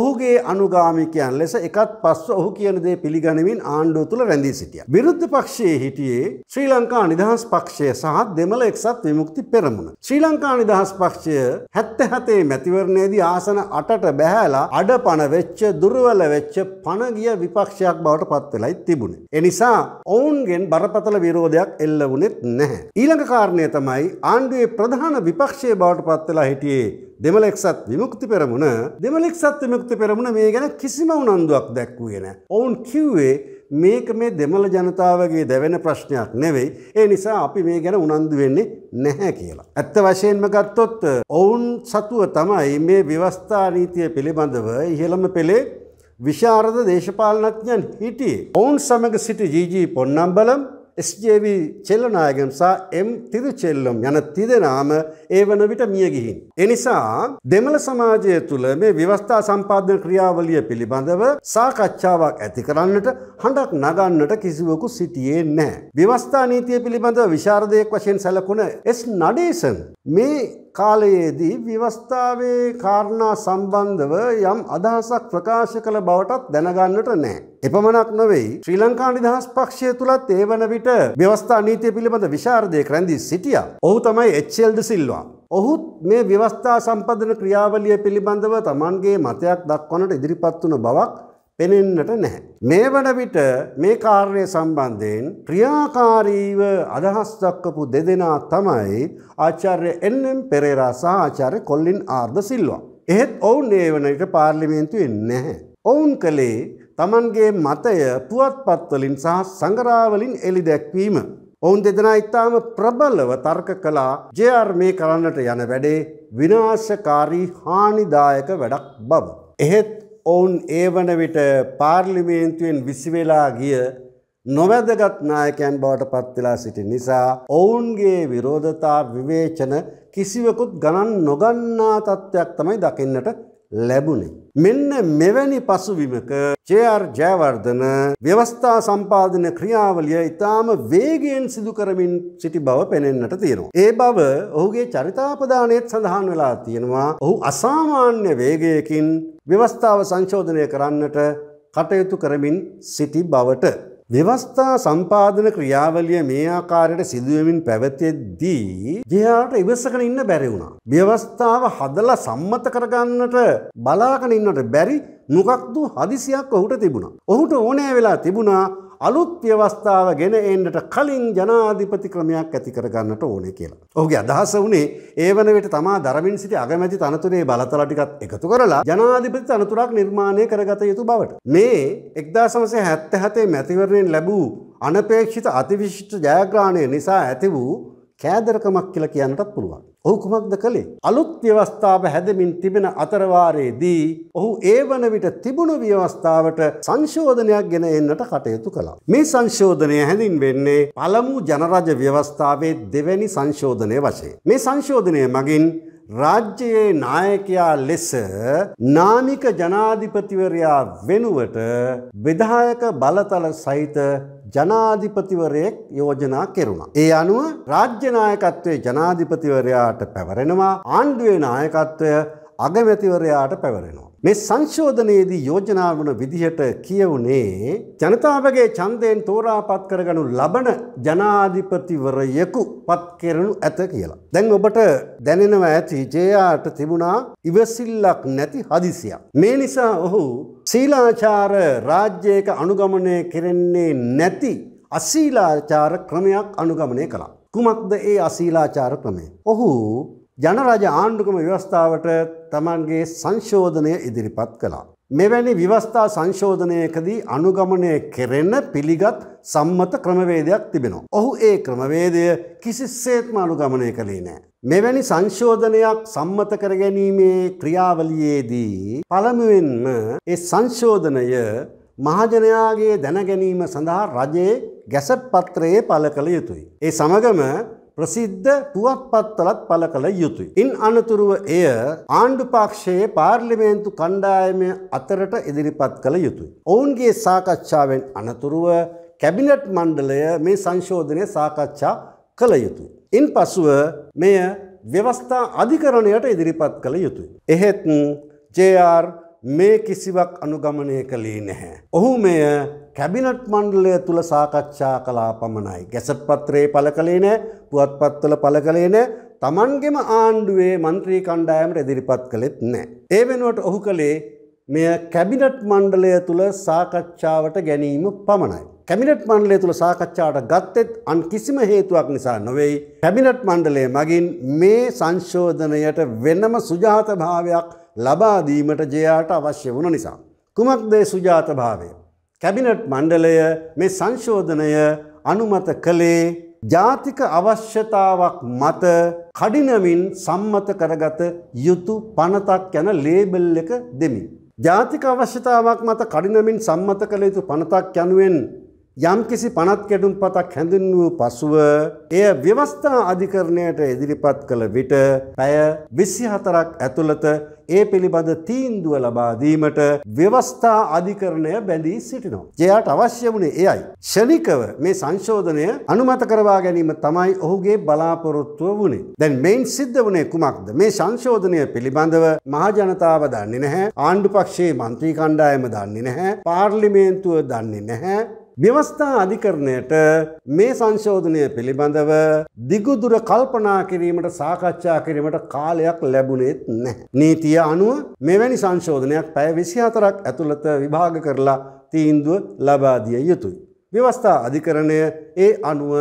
S1: ඔහුගේ අනුගාමිකයන් ලෙස එකත් පස්ව ඔහු කියන දේ පිළිගනිමින් ආණ්ඩුව තුළ රැඳී සිටිය. විරුද්ධ පක්ෂයේ හිටියේ ශ්‍රී ලංකා නිදහස් පක්ෂය සහ දෙමළ එක්සත් විමුක්ති පෙරමුණ. ශ්‍රී ලංකා නිදහස් පක්ෂය හැත්තැහතේ මැතිවරණයේදී ආසන 8ට බැහැලා අඩපණ වෙච්ච දුර්වල වෙච්ච පණ ගිය විපක්ෂයක් බවට පත් වෙලයි තිබුණේ. ඒ නිසා ඔවුන්ගෙන් බරපතල විරෝධයක් එල්ල වුණෙත් නැහැ. ඊළඟ කාරණය තමයි ආණ්ඩුවේ ප්‍රධාන විපක්ෂයේ බවට පත් වෙලා හිටියේ දෙමලෙක්සත් විමුක්ති පෙරමුණ දෙමලෙක්සත් විමුක්ති පෙරමුණ මේ ගැන කිසිම උනන්දුවක් දැක්වුවේ නැහැ. ඔවුන් කිව්වේ මේක මේ දෙමළ ජනතාවගේ දැවෙන ප්‍රශ්නයක් නෙවෙයි. ඒ නිසා අපි මේ ගැන උනන්දු වෙන්නේ නැහැ කියලා. ඇත්ත වශයෙන්ම ගත්තොත් ඔවුන් සතුව තමයි මේ ව්‍යවස්ථා නීතිය පිළිබඳව ඉහළම පෙළේ විශාරද දේශපාලනඥයන් හිටියේ. ඔවුන් සමග සිටි ජීජී පොන්නම්බලම් ස්ජේවි චෙල්ලනායගම් සහ එම් තිරුචෙල්ලම් යන තිදෙනාම ඒ වන විට මියගිහින්. එනිසා දෙමළ සමාජය තුළ මේ ව්‍යවස්ථා සම්පාධන ක්‍රියාවලිය පිළිබඳව සාකච්ඡාවක් ඇති කරන්නට හඬක් නගන්නට කිසිවකු සිටියේ නෑ. ව්‍යවස්ථා නීතිය පිළිබඳව විශාරදයක් වශයෙන් සැලකුණ එස් නඩේසන් මේ කාලයේදී ව්‍යවස්ථාවේ කාරණා සම්බන්ධව යම් අදහසක් ප්‍රකාශ කළ බවටත් දැනගන්නට නෑ. එපමණක් නොවෙයි ශ්‍රී ලංකා නිදහස් පක්ෂය තුළත් ඒ වන විට ව්‍යවස්ථා නීතිය පිළිබඳ විශාරදය කරැඳී සිටිය. ඔහු තමයි එච්චල්ද සිල්වා. ඔහුත් මේ ව්‍යවස්ථා සම්පදන ක්‍රියාවලිය පිළිබඳව තමන්ගේ මතයක් දක්වනට ඉදිරිපත් වන බවක් පෙනෙන්නට නැහැ. මේ වන විට මේ කාර්ය සම්බන්ධයෙන් ක්‍රියාකාරීව අදහස් දක්වපු දෙදෙනා තමයි ආචාර්ය එන්නම් පෙරේරා සහ ආචාර්ය කොල්ලින් ආර්ද සිල්වා. එහෙත් ඔවුන් ඒ වන විට පාර්ලිමේන්තුවේ නැහැ. ඔවුන් කළේ තමන්ගේ මතය පුවත්පත්වලින් සහ සඟරාවලින් එලි දැක්වීම. ඔවුන් දෙදෙනා ඉතාම ප්‍රබල්ලව තර්ක කලා ජයර් මේ කරන්නට යන වැඩේ විනාශකාරී හානිදායක වැඩක් බව. එහෙත් ඔවුන් ඒ වන විට පාර්ලිමේන්තුවෙන් විසිවෙලා ගිය නොවැදගත් නායකයන් බවට පත්වෙලා සිටි නිසා ඔවුන්ගේ විරෝධතා විවේචන කිසිවකුත් ගණන් නොගන්නා තත්ත්වයක් තමයි දකින්නට ලැබුණේ. මෙන්න මෙවැනි පසුවිමක චේර් ජයවර්ධන ව්‍යවස්ථා සම්පාධන ක්‍රියාවලිය ඉතාම වේගෙන් සිදුකරමින් සිටි බව පෙනෙන්නට තියෙනවා. ඒ බව ඔහුගේ චරිතාපදානයත් සඳහන් වෙලා තියෙනවා ඔහු අසාමාන්‍ය වේගයකින් ව්‍යවස්ථාව සංශෝධනය කරන්නට කටයුතු කරමින් සිටි බවට. ව්‍යවස්ථා සම්පාදන ක්‍රියාවලිය මේ ආකාරයට සිදුවමින් පැවතෙද්දී ගියාට ඉවසගෙන ඉන්න බැරි වුණා. ව්‍යවස්ථාව හදලා සම්මත කරගන්නට බලාගෙන ඉන්නට බැරි මොකක්ද හදිසියක් ඔහුට තිබුණා. ඔහුට ඕනෑ වෙලා තිබුණා අලුත් ව්‍යවස්ථාව ගෙන එන්නට කලින් ජනාධිපති ක්‍රමයක් ඇති කරගන්නට ඕනේ කියලා. ඔහුගේ අදහස වුණේ ඒ වන විට තමා දරමින් සිටි අගමැති තනතුරේ බලතල ටිකත් එකතු කරලා ජනාධිපති තනතුරක් නිර්මාණය කරගත යුතු බවට. මේ 1977 මැතිවරණයෙන් ලැබූ අනපේක්ෂිත අතිවිශිෂ්ට ජයග්‍රහණය නිසා ඇති වූ කෑදරකමක් කියලා කියන්නටත් පුළුවන්. ඔහු කුමක්ද කළේ? අලුත් ව්‍යවස්ථාව හැදමින් තිබෙන අතරවාරයේදී ඔහු ඒ වන විට තිබුණු ව්‍යවස්ථාවට සංශෝධනයක් ගෙන එන්නට කටයුතු කළා. මේ සංශෝධනය හැඳින්වෙන්නේ පළමු ජනරජ ව්‍යවස්ථාවේ දෙවැනි සංශෝධනය වශයෙන්. මේ සංශෝධනය මගින් රාජ්‍යයේ නායකයා ලෙස නාමික ජනාධිපතිවරයා වෙනුවට විධායක බලතල සහිත ජනාධිපතිවරයෙක් යෝජනා කෙරුණා. ඒ අනුව රාජ්‍ය නායකත්වයේ ජනාධිපතිවරයාට පැවරෙනවා ආණ්ඩුවේ නායකත්වය අගමැතිවරයාට පැවරෙනවා. මේ සංශෝධනයේදී යෝජනා වන විදිහට කියවුනේ ජනතාවගේ ඡන්දයෙන් තෝරාපත් කරගනු ලබන ජනාධිපතිවරයෙකු පත් කෙරනු ඇත කියලා. දැන් ඔබට දැනෙනවා ඇති ජේයාට තිබුණා ඉවසිල්ලක් නැති හදිසියක්. මේ නිසා ඔහු සීලාචාර රාජ්‍යයක අනුගමනය කෙරෙන්නේ නැති අසීලාචාර ක්‍රමයක් අනුගමනය කළා. කුමක්ද ඒ අසීලාචාර ක්‍රමය? ඔහු ජනරජ ආණ්ඩුකම ව්‍යවස්ථාවට තමන්ගේ සංශෝධනය ඉදිරිපත් කළා. මෙවැනි විවස්ථා සංශෝධනයකදී අනුගමනය කෙරෙන පිළිගත් සම්මත ක්‍රමවේදයක් තිබෙනවා. ඔහු ඒ ක්‍රමවේදය කිසිස්සේත්ම අනුගමනය කළේ නෑ. මෙවැනි සංශෝධනයක් සම්මත කරගැනීමේ ක්‍රියාවලියේදී පළමුවෙන්ම ඒ සංශෝධනය මහජනයාගේ දැනගැනීම සඳහා රජයේ ගැසට් පත්‍රයේ පළ කළ යුතුයි. ඒ සමගම ප්‍රසිද්ධ පුවත්පත්වලත් පළ කළ යුතුයි. ඉන් අනතුරුව එය ආණ්ඩුපක්ෂයේ පාර්ලිමේන්තු කණ්ඩායමය අතරට ඉදිරිපත් කළ යුතුයි. ඔවුන්ගේ සාකච්ඡාවෙන් අනතුරුව කැබිනට් මණ්ඩලය මේ සංශෝධනය සාකච්ඡා කළ යුතුයි. ඉන් පසුව මෙය ව්‍යවස්ථා අධිකරණයට ඉදිරිපත් කළ යුතුයි. එහෙත් ජR මේ කිසිවක් අනුගමනය කළේ නැහැ. ඔහු මෙය කැබිනට් මණ්ඩලය තුළ සාකච්ඡා කලා පමණයි. ගැසට් පත්‍රයේ පළ කළේ නෑ පුවත්පත්වල පළ කළේ නෑ තමන්ගෙම ආණ්ඩුවේ මන්ත්‍රී කණ්ඩායමට ඉදිරිපත් කළෙත් නෑ. ඒ වෙනුවට ඔහු කළේ මෙය කැබිනට් මණ්ඩලය තුළ සාකච්ඡාවට ගැනීම පමණයි. කැමිනට් මණ්ඩලය තුළ සාකච්ඡාවට ගත්තෙත් අන් කිසිම හේතුවක් නිසා නොවෙයි. කැබිනට් මණ්ඩලය මගින් මේ සංශෝධනයට වෙනම සුජාතභාවයක් ලබාදීමට ජයාට අවශ්‍ය වුණ නිසා. කුමක්දේ සුජාතභාවය. කැබිනට් මණ්ඩලය මේ සංශෝධනය අනුමත කළේ ජාතික අවශ්‍යතාවක් මත කඩිනමින් සම්මත කරගත යුතු පනතක් යන ලේබල් එක දෙමින්. ජාතික අවශ්‍යතාවක් මත කඩිනමින් සම්මත කළ යුතු පනතක් යනුවෙන් යම්කිසි පනත් කැඩුම් පතක් හැඳින්වූ පසුව එය ව්‍යවස්ථා අධිකරණයට ඉදිරිපත් කළ විට පැය විසි හතරක් ඇතුළත ඒ පිළිබඳ තීන්දුව ලබාදීමට ව්‍යවස්ථා අධිකරණය බැඳී සිටිනවා. ජයාට අවශ්‍ය වුණේ එයයි. ෂණිකව මේ සංශෝධනය අනුමත කරවා ගැනීම තමයි ඔහුගේ බලාපොරොත්තුව වුණේ. දැන් මෙයින් සිද්ධ වුණේ කුමක්ද? මේ සංශෝධනය පිළිබඳව මහජනතාව දන්නේ නැහැ. ආණ්ඩු පක්ෂයේ මන්ත්‍රී කණ්ඩායම දන්නේ නැහැ. පාර්ලිමේන්තුව දන්නේ නැහැ. ව්‍යවස්ථා අධිකරණයට මේ සංශෝධනය පිළිබඳව දිගුදුර කල්පනා කිරීමට සාකච්ඡා කිරීමට කාලයක් ලැබුණෙත් නැහැ. නීතිය අනුව මෙවැනි සංශෝධනයක් පැය 24ක් ඇතුළත විභාග කරලා තීන්දුව ලබා දිය යුතුයි. ව්‍යවස්ථා අධිකරණය ඒ අනුව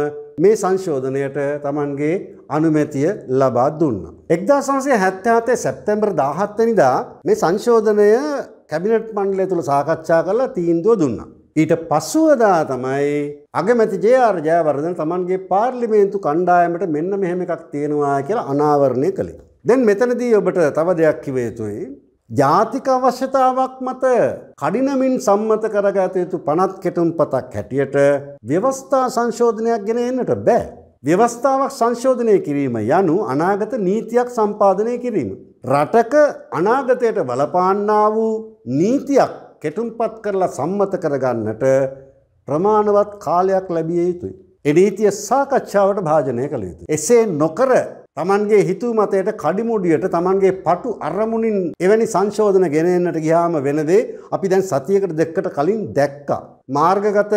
S1: මේ සංශෝධනයට තමන්ගේ අනුමැතිය ලබා දුන්නා. 1977 සැප්තැම්බර් 17 වෙනිදා මේ සංශෝධනය කැබිනට් මණ්ඩලය තුල සාකච්ඡා කරලා තීන්දුව දුන්නා. ඊට පසුවදා තමයි අගමැති ජයාර් ජයවර්ධන තමන්ගේ පාර්ලිමේන්තු කණ්ඩායමට මෙන්න මෙහෙම එකක් තියෙනවා කියලා අනාවරණය කළේ. දැන් මෙතනදී ඔබට තව දෙයක් කිව යුතුයි. ජාතික අවශ්‍යතාවක් මත කඩිනමින් සම්මත කරගත යුතු පනත් කෙටුම් පතක් හැටියට ව්‍යවස්ථා සංශෝධනයක් ගෙන එන්නට බෑ. ව්‍යවස්ථාවක් සංශෝධනය කිරීම යනු අනාගත නීතියක් සම්පාදනය කිරීම. රටක අනාගතයට බලපාන්නා වූ නීතියක් කෙටුම්පත් කරලා සම්මත කරගන්නට ප්‍රමාණවත් කාලයක් ලැබිය යුතුයි. එනීතිය සාකච්ඡාවට භාජනය කළ යුතු. එසේ නොකර තමන්ගේ හිතු මතයට කඩිමුඩියට තමන්ගේ පටු අරමුණින් එවැනි සංශෝධන ගෙනෙන්නට ගියාම වෙනදේ අපි දැන් සතියකට දෙක්කට කලින් දැක්කා. මාර්ගගත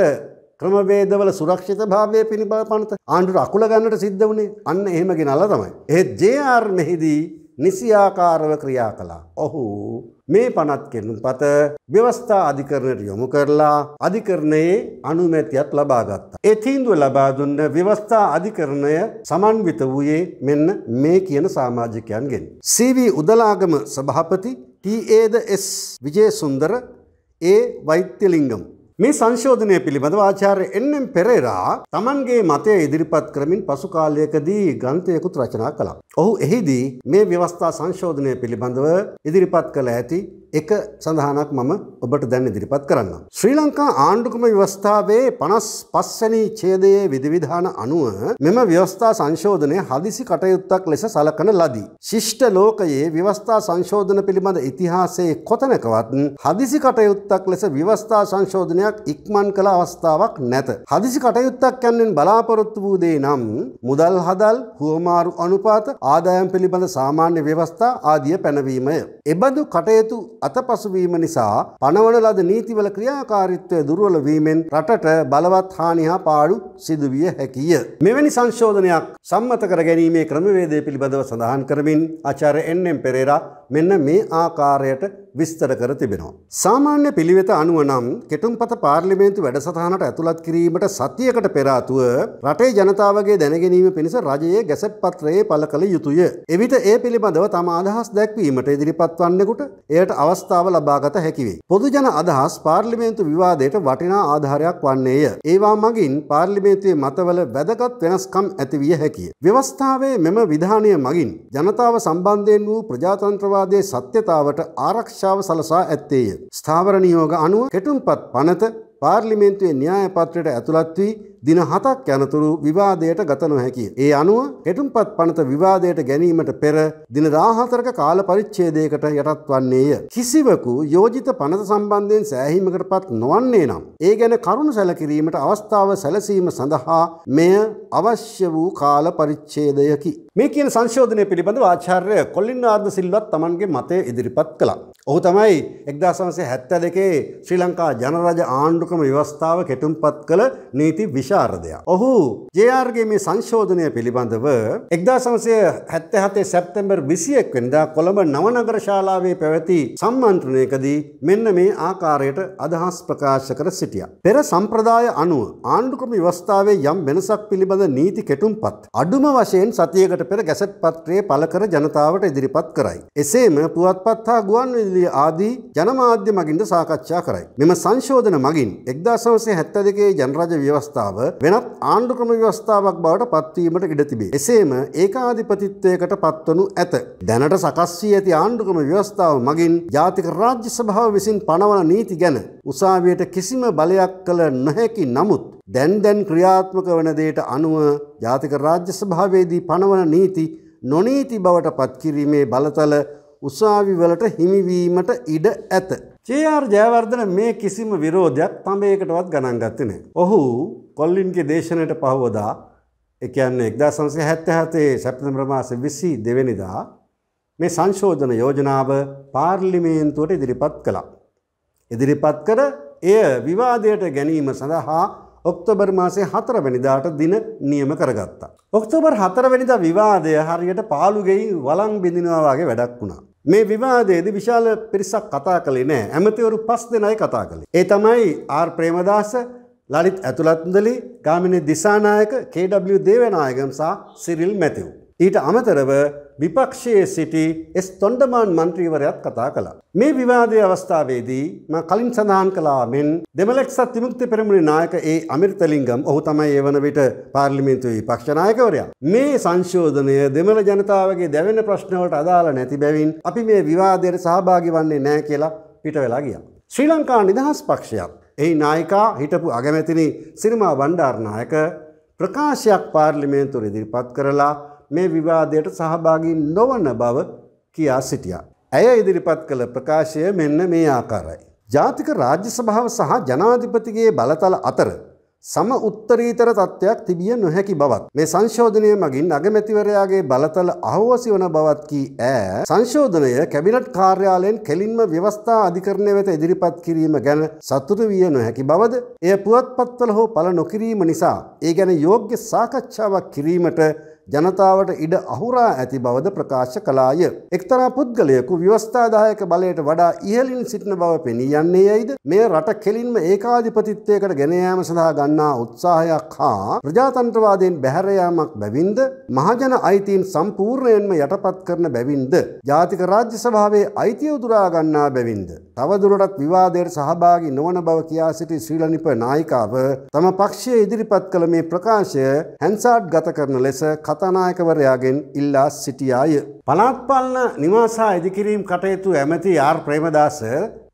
S1: ක්‍රමවේදවල සුරක්ෂිත භාවය පිළිබඳ පනත ආණ්ඩුට අකුල ගන්නට සිද්ධ වුණේ අන්න එහෙම ගෙනල්ලා තමයි. ඒත් ජේ.ආර්. මෙහිදී නිසියාකාරව ක්‍රියා කළා. ඔහු මේ පනත් කෙනුම්පත ව්‍යවස්ථා අධිකරණයට යොමු කරලා අධිකරණයේ අනුමැතියත් ලබා ගත්තා. ඒ තීන්දුව ලබා දුන්න ව්‍යවස්ථා අධිකරණය සමන්විත වූයේ මෙන්න මේ කියන සමාජිකයන්ගෙන්. CV උදලාගම සභාපති ටඒද එස් විජේ සුන්දර ඒ වෛත්‍යලිංගම් මේ සංශෝධනය පිළිබඳව ආචාර්ය එන්නම් පෙරේරා තමන්ගේ මතය ඉදිරිපත් කරමින් පසු කාලයකදී ග්‍රන්ථයකුත් රචනා කළා. ඔහු එහිදී මේ ව්‍යවස්ථා සංශෝධනය පිළිබඳව ඉදිරිපත් කළ ඇති එක සඳහනක් මම ඔබට දැන් ඉදිරිපත් කරන්න. ශ්‍රී ලංකා ආණ්ඩුක්‍රම ව්‍යවස්ථාවේ 55 වෙනි ඡේදයේ විධිවිධාන අනුව මෙම ව්‍යවස්ථා සංශෝධනය හදිසි කටයුත්තක් ලෙස සලකන ලදී. ශිෂ්ට ලෝකයේ ව්‍යවස්ථා සංශෝධන පිළිබඳ ඉතිහාසයේ කොතැනකවත් හදිසි කටයුත්තක් ලෙස ව්‍යවස්ථා සංශෝධනය ප්‍රයෝජනයක් ඉක්මන් කළ අවස්ථාවක් නැත. හදිසි කටයුත්තක් යන්නෙන් බලාපොරොත්තු වූ දේ නම් මුදල් හදල්, හුවමාරු අනුපාත, ආදායම් පිළිබඳ සාමාන්‍ය ව්‍යවස්ථා ආදිය පැනවීමය. එබඳු කටයුතු අතපසුවීම නිසා පනවන ලද නීතිවල ක්‍රියාකාරීත්වය දුර්වල වීමෙන් රටට බලවත් හානි හා පාඩු සිදුවිය හැකිය. මෙවැනි සංශෝධනයක් සම්මත කර ගැනීමේ ක්‍රමවේදය පිළිබඳව සඳහන් කරමින් ආචාර්ය එන්.එම් පෙරේරා මෙන්න මේ ආකාරයට විස්තර කර තිබෙනවා. සාමාන්‍ය පිළිවෙත අනුව නම් කෙටුම්පත පාර්ලිමේන්තු වැඩසටහනට ඇතුළත් කිරීමට සතියකට පෙර ආතුව රටේ ජනතාවගේ දැනගැනීම පිණිස රජයේ ගැසට් පත්‍රයේ පළ කළ යුතුය. එවිට ඒ පිළිබඳව තම අදහස් දැක්වීමට ඉදිරිපත් වන්නෙකුට එයට අවස්ථාව ලබාගත හැකිවේ. පොදුජන අදහස් පාර්ලිමේන්තු විවාදයට වටිනා ආධාරයක් වන්නේය. ඒවා මගින් පාර්ලිමේන්තුවේ මතවල වැදගත් වෙනස්කම් ඇතිවිය හැකිය. ව්‍යවස්ථාවේ මෙම විධානය මගින් ජනතාව සම්බන්ධයෙන් වූ ප්‍රජාතන්ත්‍රවාදයේ සත්‍යතාවට ආරක්ෂා ආරක්ෂාව සලසා ඇත්තේය. ස්ථාවර නියෝග අනුව කෙටුම්පත් පනත පාර්ලිමේන්තුවේ න්‍යාය පත්‍රයට ඇතුළත් වී දින 7ක් යනතුරු විවාදයට ගත නොහැකිය. ඒ අනුව කෙටුම්පත් පනත විවාදයට ගැනීමට පෙර දින 14ක කාල පරිච්ඡේදයකට යටත් වන්නේය. කිසිවෙකු යෝජිත පනත සම්බන්ධයෙන් සෑහීමකටපත් නොවන්නේ නම් ඒ ගැන කරුණු සැලකිරීමට අවස්ථාව සැලසීම සඳහා මෙය අවශ්‍ය වූ කාල පරිච්ඡේදයකි. මේ කියන සංශෝධනය පිළිබඳව ආචාර්ය කොල්ලින් ආර්ද සිල්වත් තමන්ගේ මතය ඉදිරිපත් කළා. ඔහු තමයි එක්දාසන්සේ හැත්ත දෙකේ ශ්‍රී ලංකා ජනරජ ආණ්ඩුකම ව්‍යවස්ථාව කෙටුම්පත් කළ නීති විශාරදයා. ඔහු ජයාර්ගේ මේ සංශෝධනය පිළිබඳව එක්දාසන්සය හැත්ත හතේ සැප්තැම්බර් විසියෙක් වෙනදා කොළඹ නවනගර ශාලාවේ පැවැති සම්මන්ත්‍රණයකදී මෙන්න මේ ආකාරයට අදහස් ප්‍රකාශ කර සිටියා. පෙර සම්ප්‍රදාය අනුව ආණ්ඩුකම ව්‍යවස්ථාවේ යම් වෙනසක් පිළිබඳ නීති කෙටුම්පත් අඩුම වශයෙන් සතියකට පෙර ගැසට් පත්‍රයේ පළ කර ජනතාවට ඉදිරිපත් කරයි. එසේම පුවත්පත් හා ගුවන්විදුලි ආදී ජනමාධ්‍ය මගින්ද සාකච්ඡා කරයි. මෙම සංශෝධන මගින් 1972 ජනරජ ව්‍යවස්ථාව වෙනත් ආණ්ඩු ක්‍රම ව්‍යවස්ථාවක් බවට පත්වීමට ඉඩ තිබේ. එසේම ඒකාධිපතිත්වයකට පත්වනු ඇත. දැනට සකස් වී ඇති ආණ්ඩු ක්‍රම ව්‍යවස්ථාව මගින් ජාතික රාජ්‍ය සභාව විසින් පනවන නීති ගැන උසාවියට කිසිම බලයක් කළ නොහැකි නමුත් දැන් දැන් ක්‍රියාත්මක වන දේට අනුව ජාතික රාජ්‍ය සභාවේදී පනවන නීති නොනීති බවට පත්කිරීමේ බලතල උසාවිවලට හිමිවීමට ඉඩ ඇත. ජයාර් ජයවර්ධන මේ කිසිම විරෝධයක් තඹයකටවත් ගණන්ගත්තනෙ. ඔහු කොල්ලින්ගේ දේශනයට පහවදා එකන්න එක්දා සංසය හැත්තහතේ සැප්තම්්‍රමාස විසි දෙවැනිදා මේ සංශෝධන යෝජනාව පාර්ලිමේන්තුවට ඉදිරිපත් කළා. ඉදිරිපත් කර එය විවාදයට ගැනීම සඳහා ඔක්තෝබර් මාසේ හතරවැනිදාට දින නියම කරගත්තා. ඔක්තෝබර් හතරවැනිද විවාදය හරියට පාලුගෙයි වලං බිඳිනවාගේ වැඩක් වුණා. මේ විවාදයේද විශාල පිරිසක් කතා කළේ නෑ ඇමතිවරු පස් දෙනයි කතා කළේ. ඒ තමයි ආර් ප්‍රේමදාස ලලිත් ඇතුළත්දලි ගාමිණි දිසානායක KW දේවනායගම් සහ සිරිල් මැතිව්. ඊට අමතරව විපක්ෂයේ සිටි එස් තොන්ඩමාන් මන්ත්‍රීවරයත් කතා කළා. මේ විවාදය අවස්ථාවේදී ම කලින් සඳහන් කලා මෙන් දෙමලෙක්සත් තිමුක්ති පෙරමුණි නායක ඒ අමිර්තලින්ගම් ඔහු තමයි ඒවන විට පාර්ලිමින්තු විපක්ෂනායකවරයා. මේ සංශෝධනය දෙමළ ජනතාවගේ දැවෙන ප්‍රශ්නවලට අදාළ නැති බැවින් අපි මේ විවාදයට සහභාගි වන්නේ නෑ කියලා පිට වෙලා ගිය. ශ්‍රී ලංකා නිදහස් පක්ෂයක්. එහි නායිකා හිටපු අගමැතිනි සිරිමා වණ්ඩාර්නායක ප්‍රකාශයක් පාර්ලිමේන්තුර ඉදිරිපත් කරලා මේ විවාදයට සහභාගී නොවන බව කියා සිටියා. ඇය ඉදිරිපත් කළ ප්‍රකාශය මෙන්න මේ ආකාරයි. ජාතික රාජ්‍ය සභාව සහ ජනාධිපතිගේ බලතල අතර සම උත්තරීතර තත්ත්වයක් තිබිය නොහැකි බවත් මේ සංශෝධනය මගින් අගමැතිවරයාගේ බලතල අහෝසි වන බවත් කී ඈ සංශෝධනය කැබිනට් කාර්යාලයෙන් කෙලින්ම ව්‍යවස්ථා අධිකරණය වෙත ඉදිරිපත් කිරීම ගැන සතුටු විය නොහැකි බවද එය පුවත්පත්වල හෝ පළ නොකිරීම නිසා ඒ ගැන යෝග්‍ය සාකච්ඡාවක් කිරීමට ජනතාවට ඉඩ අහුරා ඇති බවද ප්‍රකාශ කළාය. එක්තරා පුද්ගලයෙකු ව්‍යවස්ථාදායක බලයට වඩා ඉහලින් සිටින බව පෙනී යන්නේ යයිද මේ රට කෙලින්ම ඒකාධිපතිත්වයකට ගෙනයෑම සඳහා ගන්නා උත්සාහයක් හා ප්‍රජාතන්ත්‍රවාදයෙන් බැහැරයාමක් බැවින්ද මහජන අයිතීන් සම්පූර්ණයෙන්ම යටපත් කරන බැවින්ද ජාතික රාජ්‍ය සභාවේ අයිතිය උදුරා ගන්නා බැවින්ද තවදුරටත් විවාදයට සහභාගි නොවන බව කියා සිටි ශ්‍රීලනිප නායිකාව තම පක්ෂය ඉදිරිපත් කළ මේ ප්‍රකාශය හැන්සාඩ් ගත කරන ලෙස කතානායකවරයාගෙන් ඉල්ලා සිටියාය. පලාත්පල්න නිවාසා ඉදිකිරීම් කටයුතු ඇමති ආර් ප්‍රේමදාස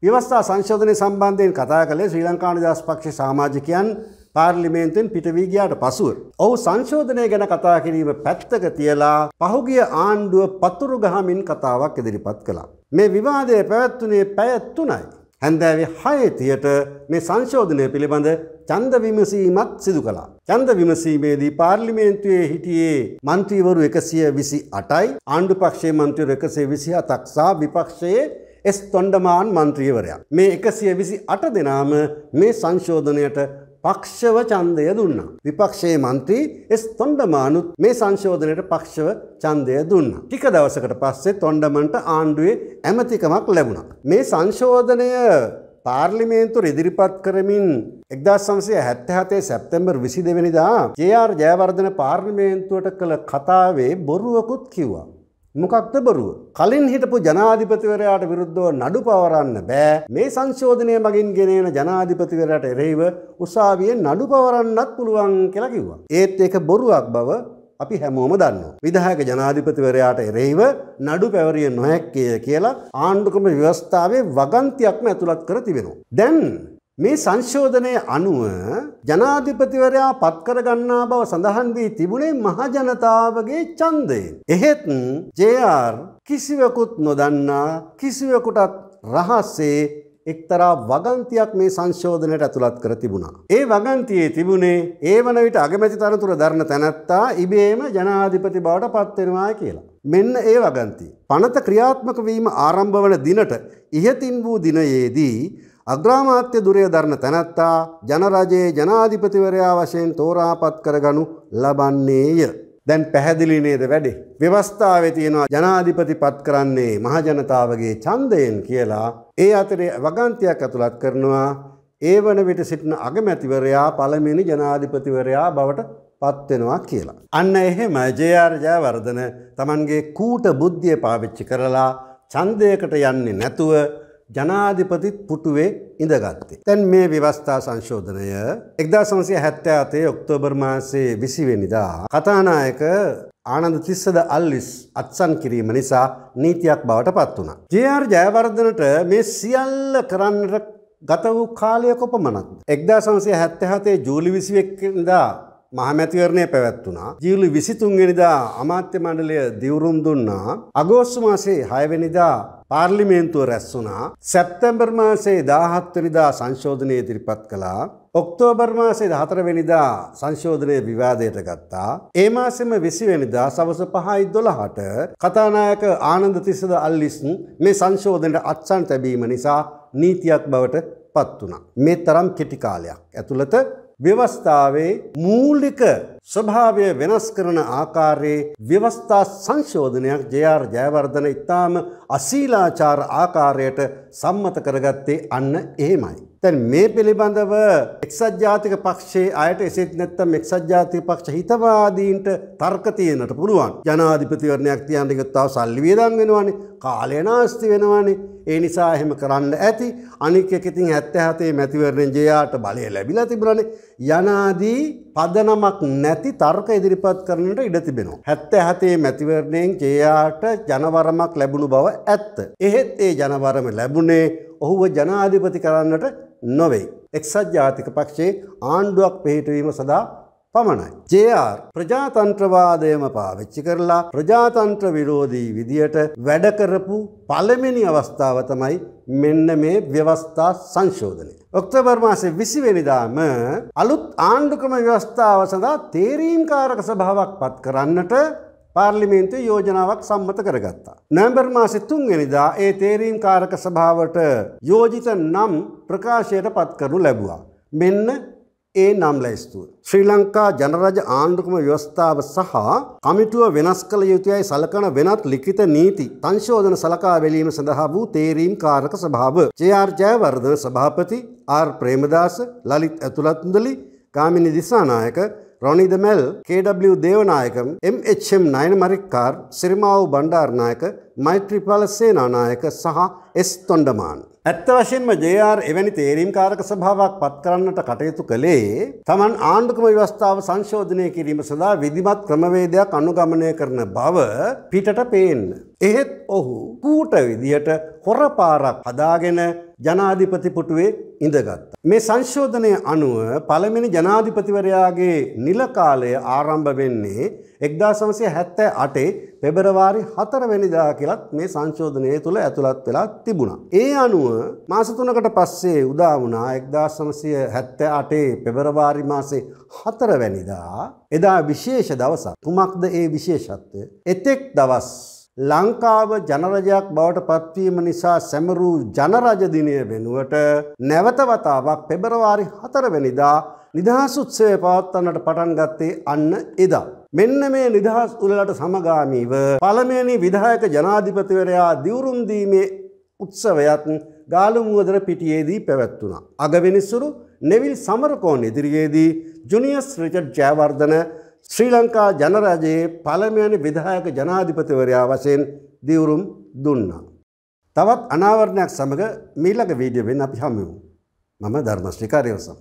S1: ව්‍යවස්ථා සංශෝධනය සම්බන්ධයෙන් කතා කළේ ශ්‍රී ලංකානු දස් පක්ෂ සාමාජිකයන් පාර්ලිමේන්තුවෙන් පිටවී ගියාට පසුව. ඔහු සංශෝධනය ගැන කතා කිරීම පැත්තක තියලා පහුගිය ආණ්ඩුව පතුරු ගහමින් කතාවක් ඉදිරිපත් කළා. මේ විවාදය පැවැත්වුණේ පැය තුනයි. හැන්දෑවේ හයතියට මේ සංශෝධනය පිළිබඳ චන්ද විමසීමත් සිදු කළා. චන්ද විමසීමේදී පාර්ලිමේන්තුවේ හිටියේ මන්ත්‍රීවරු එකසිය විසි අටයි ආණ්ඩු පක්ෂයේ මන්ත්‍රීවරු එකසේ විසි අතක්සා විපක්ෂයේ එස් තොන්ඩමාන් මන්ත්‍රීවරයා. මේ එකසිය විසි අට දෙනාම මේ සංශෝධනයට පක්ෂව ඡන්දය දුන්නා. විපක්ෂයේ മന്ത്രി එස් තොණ්ඩමානුත් මේ සංශෝධනයට පක්ෂව ඡන්දය දුන්නා. ටික දවසකට පස්සේ තොණ්ඩමන්ට ආණ්ඩුවේ ඇමතිකමක් ලැබුණා. මේ සංශෝධනය පාර්ලිමේන්තුවට ඉදිරිපත් කරමින් 1977 සැප්තැම්බර් 22 වෙනිදා ජේ.ආර් ජයවර්ධන පාර්ලිමේන්තුවට කළ කතාවේ බොරුවකුත් කිව්වා. මොකක්ද බොරුව. කලින් හිටපු ජනාධිපතිවරයාට විරුද්ධව නඩු පවරන්න බෑ මේ සංශෝධනය මගින් ගෙනන ජනාධිපතිවරයට එරෙහිව උසාවිය නඩු පවරන්නත් පුළුවන් කියලා කිව්වා. ඒත් ඒක බොරුවක් බව අපි හැමෝම දන්නවා. විධායක ජනාධිපතිවරයාට එරෙහිව නඩු පැවරිය නොහැක්කය කියලා ආණ්ඩුක්‍රම ව්‍යවස්ථාවේ වගන්තියක්ම ඇතුළත් කර තිබෙනවා. දැන් මේ සංශෝධනය අනුව ජනාධිපතිවරයා පත්කර ගන්නා බව සඳහන් වී තිබුණේ මහජනතාවගේ ඡන්දයෙන්. එහෙත් JR කිසිවෙකුත් නොදන්නා කිසිවෙකුටත් රහසේ එක්තරා වගන්තියක් මේ සංශෝධනයට ඇතුළත් කර තිබුණා. ඒ වගන්තියේ තිබුණේ ඒ වන විට අගමැති තනතුර දරන තැනැත්තා ඉබේම ජනාධිපති බවට පත්වෙනවා කියලා. මෙන්න ඒ වගන්තිය. පනත ක්‍රියාත්මක වීම ආරම්භ වන දිනට ඉහතින් වූ දිනයේදී අග්‍රාමාත්‍ය දුරය දරණ තැනැත්තා ජනරජයේ ජනාධිපතිවරයා වශයෙන් තෝරාපත් කරගනු ලබන්නේය. දැන් පැහැදිලි නේද වැඩේ. ව්‍යවස්ථාවේ තියෙනවා ජනාධිපති පත් කරන්නේ මහජනතාවගේ ඡන්දයෙන් කියලා. ඒ අතරේ වගන්තියක් ඇතුළත් කරනවා ඒ වන විට සිටින අගමැතිවරයා පළමිනි ජනාධිපතිවරයා බවට පත් වෙනවා කියලා. අන්න එහෙම ජේ.ආර්. ජයවර්ධන තමන්ගේ කූට බුද්ධිය පාවිච්චි කරලා ඡන්දයකට යන්නේ නැතුව ජනාධිපතිත් පුටුවේ ඉඳගත්තේ. තැන් මේ ව්‍යවස්ථා සංශෝධනය එක්දා සංසය හැත්තෑ අතේ ඔක්තෝබර් මාසේ විසිවෙනිදා. කතානායක ආනන්ද තිස්සද අල්ලිස් අත්සන් කිරීම නිසා නීතියක් බවට පත් වුණා. ජR ජයවර්ධනට මේ සියල්ල කරන්නට ගත වූ කාලය කොපමනක්. එක්දා සංසය හැත්තහතේ ජූලි විසිවෙක්දා මහමැතිවරණය පැවැත්වුණා. ජීවුලි විසිතුන්ගෙනනිදා අමාත්‍ය මණ්ඩලය දිවුරුම් දුන්නා. අගෝස්තු මාසේ හයවෙනිදා පාර්ලිමේන්තුව රැස් වුණා. සැප්තැම්බර් මාසේ දාහත්වනිදා සංශෝධනය ඉදිරිපත් කළා. ඔක්තෝබර් මාසේ දහතරවෙනිදා සංශෝධනය විවාදයට ගත්තා. ඒ මාසෙම විසිවෙනිදා සවස පහයි දොළහට කතානායක ආනන්ද තිසද අල්ලිස්න් මේ සංශෝධනයට අත්සන් තැබීම නිසා නීතියක් බවට පත් වුණා. මේ තරම් කෙටිකාලයක් ඇතුළත ව්‍යවස්ථාවේ මූලික ස්වභාවය වෙනස් කරන ආකාරයේ ව්‍යවස්ථා සංශෝධනයක් ජයාර් ජයවර්ධන ඉතාම අශීලාචාර ආකාරයට සම්මත කරගත්තේ අන්න එහෙමයි. තැන් මේ පිළිබඳව එක්සත් ජාතික පක්ෂයේ අයට එසෙත් නැත්තම් එක්සත් ජාතික පක්ෂ හිතවාදීන්ට තර්ක තියෙනට පුළුවන්. ජනාධිපතිවරණයක් තියන්න ගත්තාව සල්ලි වියදම් වෙනවනේ, කාලය නාස්ති වෙනවනේ. ඒ නිසා එහෙම කරන්න ඇති. අනික එක ඉතින් 77 මැතිවරණයෙන් ජයාට බලය ලැබිලා තිබුණානේ. යනාදී පදනමක් නැති තර්ක ඉදිරිපත් කරනට ඉඩ තිබෙනවා. හැත්ත හතේ මැතිවරණයෙන් ජයාට ජනවරමක් ලැබුණු බව ඇත්ත. එහෙත් ඒ ජනවරම ලැබුණේ ඔහුව ජනාධිපති කරන්නට නොවෙයි. එක්සත් ජාතික පක්ෂේ ආණ්ඩුවක් පිහිටවීම සඳහා පමණයි. ජR ප්‍රජාතන්ත්‍රවාදයම පාවිච්චි කරලා ප්‍රජාතන්ත්‍ර විරෝධී විදියට වැඩ කරපු පළවෙනි අවස්ථාව තමයි මෙන්න මේ ව්‍යවස්ථා සංශෝධනය. ඔක්තෝබර් මාසේ 20 වෙනිදාම අලුත් ආණ්ඩු ක්‍රම ව්‍යවස්ථාව සඳහා තේරීම්කාරක සභාවක් පත් කරන්නට පාර්ලිමේන්තුවේ යෝජනාවක් සම්මත කරගත්තා. නොවැම්බර් මාසේ 3 වෙනිදා ඒ තේරීම්කාරක සභාවට යෝජිත නම් ප්‍රකාශයට පත් කරනු ලැබුවා. මෙන්න ඒ නම් ලැයිස්තුව. ශ්‍රී ලංකා ජනරජ ආණ්ඩුකම ව්‍යවස්ථාව සහ කමිටුව වෙනස් කළ යුතුයයි සලකන වෙනත් ලිඛිත නීති සංශෝධන සලකා බැලීම සඳහා වූ තේරීම් කාරක සභාව ජේ.ආර්. ජයවර්ධන සභාපති ආර්. ප්‍රේමදාස ලලිත් ඇතුලත් මුදලි ගාමිණී දිසානායක රොනිද මෙල් KW දේවනායකම් MHM නයනමරික්කාර් සිරිමාවු බණ්ඩාරනායක මෛත්‍රීපාල සේනානායක සහ එස් තොණ්ඩමාන් ඇත්ත වශයෙන්ම ජR එවැනි තේරීම්කාරක සභාවක් පත් කරන්නට කටයුතු කළේ තමන් ආණ්ඩුක්‍රම ව්‍යවස්ථාව සංශෝධනය කිරීම සඳහා විධිමත් ක්‍රමවේදයක් අනුගමනය කරන බව පිටට පේන්න. එහෙත් ඔහු කූට විදිහට හොරපාරක් හදාගෙන ජනාධිපති පුටුවේ ඉඳගත්තා. මේ සංශෝධනය අනුව පළමිනි ජනාධිපතිවරයාගේ නිලකාලය ආරම්භ වෙන්නේ එක්දාසමසය හැත්තෑ අටේ පෙබරවාරි හතරවැනිදා කියලත් මේ සංශෝධනය තුළ ඇතුළත් වෙලා තිබුණා. ඒ අනුව මාසතුනකට පස්සේ උදාවනා එක්දාසමසය හැත්තෑ අටේ පෙබරවාරි මාසේ හතරවැනිදා එදා විශේෂ දවසක් තුමක්ද ඒ විශේෂත්වය එතෙක් දවස්. ලංකාව ජනරජයක් බවට පත්වීම නිසා සැමරූ ජනරජ දිනය වෙනුවට නැවත වතාවක් පෙබරවාරි 4 වෙනිදා නිදහස් උත්සවය පවත්වන්නට පටන් ගත්තේ අන්න එදා. මෙන්න මේ නිදහස් උළලට සමගාමීව පළමුවෙනි විධායක ජනාධිපතිවරයා දිවුරුම් දීමේ උත්සවයත් ගාලුමුවදර පිටියේදී පැවැත්වුණා. අගවිනිසුරු නෙවිල් සමරකෝන් ඉදිරියේදී ජුනියස් රිචඩ් ජයවර්ධන ශ්‍රී ලංකා ජනරජයේ පළමුවැනි විධායක ජනාධිපතිවරයා වශයෙන් දිවුරුම් දුන්නා. තවත් අනාවරණයක් සමඟ මීළඟ වීඩියෝ වෙන් අපි හමුවමු. මම ධර්මශ්‍රිකාරයවසම්.